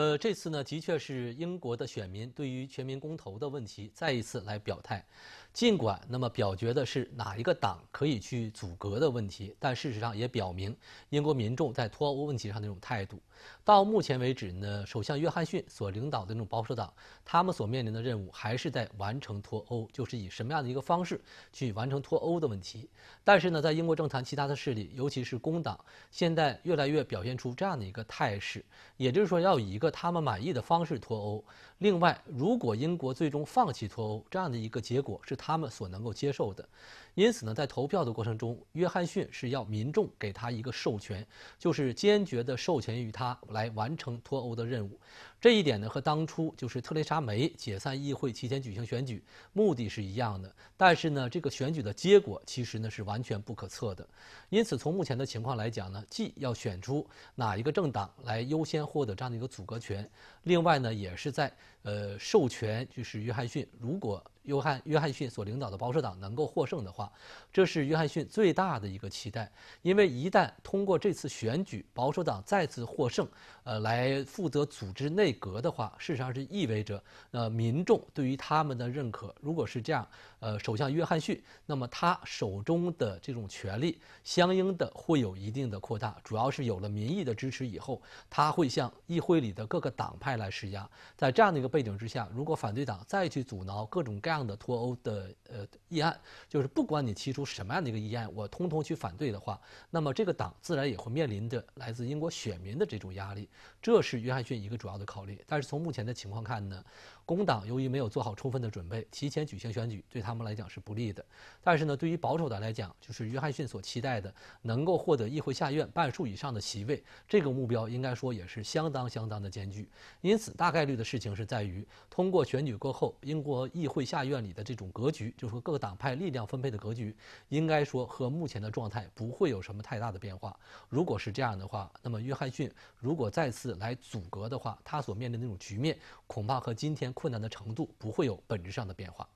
呃，这次呢，的确是英国的选民对于全民公投的问题再一次来表态。尽管那么表决的是哪一个党可以去阻隔的问题，但事实上也表明英国民众在脱欧问题上那种态度。到目前为止呢，首相约翰逊所领导的那种保守党，他们所面临的任务还是在完成脱欧，就是以什么样的一个方式去完成脱欧的问题。但是呢，在英国政坛其他的势力，尤其是工党，现在越来越表现出这样的一个态势，也就是说要以一个。他们满意的方式脱欧。另外，如果英国最终放弃脱欧，这样的一个结果是他们所能够接受的。因此呢，在投票的过程中，约翰逊是要民众给他一个授权，就是坚决的授权于他来完成脱欧的任务。这一点呢，和当初就是特蕾莎梅解散议会、提前举行选举目的是一样的。但是呢，这个选举的结果其实呢是完全不可测的。因此，从目前的情况来讲呢，既要选出哪一个政党来优先获得这样的一个阻隔权，另外呢，也是在呃授权就是约翰逊，如果。约翰·约翰逊所领导的保守党能够获胜的话，这是约翰逊最大的一个期待。因为一旦通过这次选举，保守党再次获胜，呃，来负责组织内阁的话，事实上是意味着，呃，民众对于他们的认可。如果是这样，呃，首相约翰逊，那么他手中的这种权力相应的会有一定的扩大，主要是有了民意的支持以后，他会向议会里的各个党派来施压。在这样的一个背景之下，如果反对党再去阻挠各种各，这样的脱欧的呃议案，就是不管你提出什么样的一个议案，我通通去反对的话，那么这个党自然也会面临着来自英国选民的这种压力，这是约翰逊一个主要的考虑。但是从目前的情况看呢，工党由于没有做好充分的准备，提前举行选举对他们来讲是不利的。但是呢，对于保守党来讲，就是约翰逊所期待的能够获得议会下院半数以上的席位，这个目标应该说也是相当相当的艰巨。因此，大概率的事情是在于通过选举过后，英国议会下。大院里的这种格局，就是说各个党派力量分配的格局，应该说和目前的状态不会有什么太大的变化。如果是这样的话，那么约翰逊如果再次来阻隔的话，他所面临的那种局面，恐怕和今天困难的程度不会有本质上的变化。